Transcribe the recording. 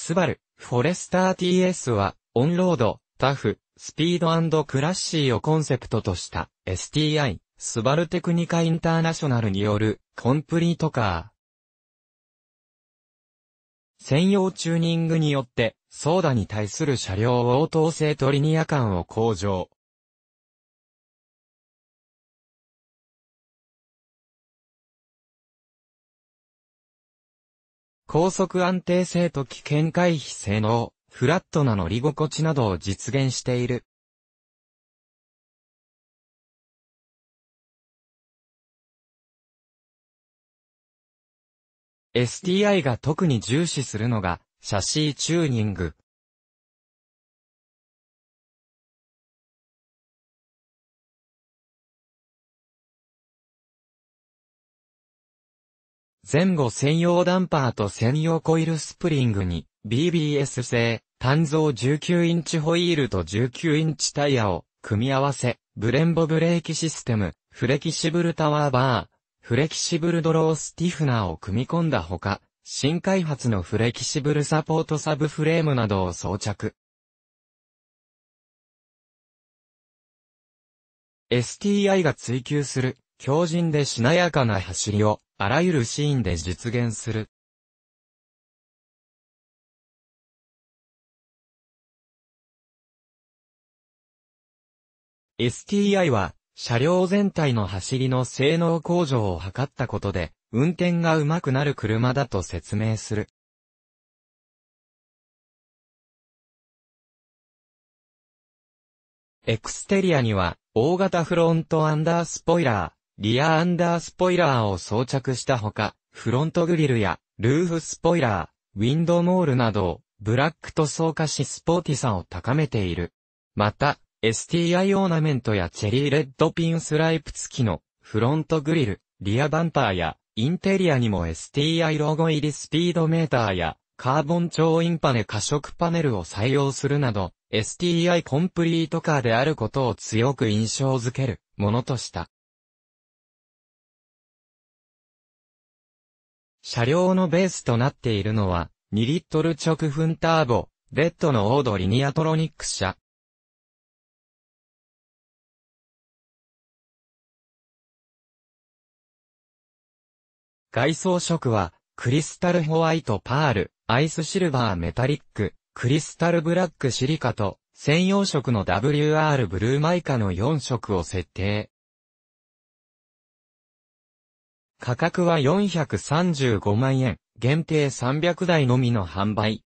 スバル、フォレスター TS は、オンロード、タフ、スピードクラッシーをコンセプトとした STI、スバルテクニカインターナショナルによるコンプリートカー。専用チューニングによって、ソーダに対する車両応答性トリニア感を向上。高速安定性と危険回避性能、フラットな乗り心地などを実現している。STI が特に重視するのが、シャシーチューニング。前後専用ダンパーと専用コイルスプリングに、BBS 製、単造19インチホイールと19インチタイヤを、組み合わせ、ブレンボブレーキシステム、フレキシブルタワーバー、フレキシブルドロースティフナーを組み込んだほか、新開発のフレキシブルサポートサブフレームなどを装着。STI が追求する強靭でしなやかな走りをあらゆるシーンで実現する。STI は、車両全体の走りの性能向上を図ったことで、運転が上手くなる車だと説明する。エクステリアには、大型フロントアンダースポイラー、リアアンダースポイラーを装着したほか、フロントグリルやルーフスポイラー、ウィンドモールなどをブラック塗装化しスポーティさを高めている。また、STI オーナメントやチェリーレッドピンスライプ付きのフロントグリル、リアバンパーやインテリアにも STI ロゴ入りスピードメーターやカーボン超インパネ加速パネルを採用するなど、STI コンプリートカーであることを強く印象づけるものとした。車両のベースとなっているのは、2リットル直噴ターボ、レッドのオードリニアトロニック車。外装色は、クリスタルホワイトパール、アイスシルバーメタリック、クリスタルブラックシリカと、専用色の WR ブルーマイカの4色を設定。価格は435万円、限定300台のみの販売。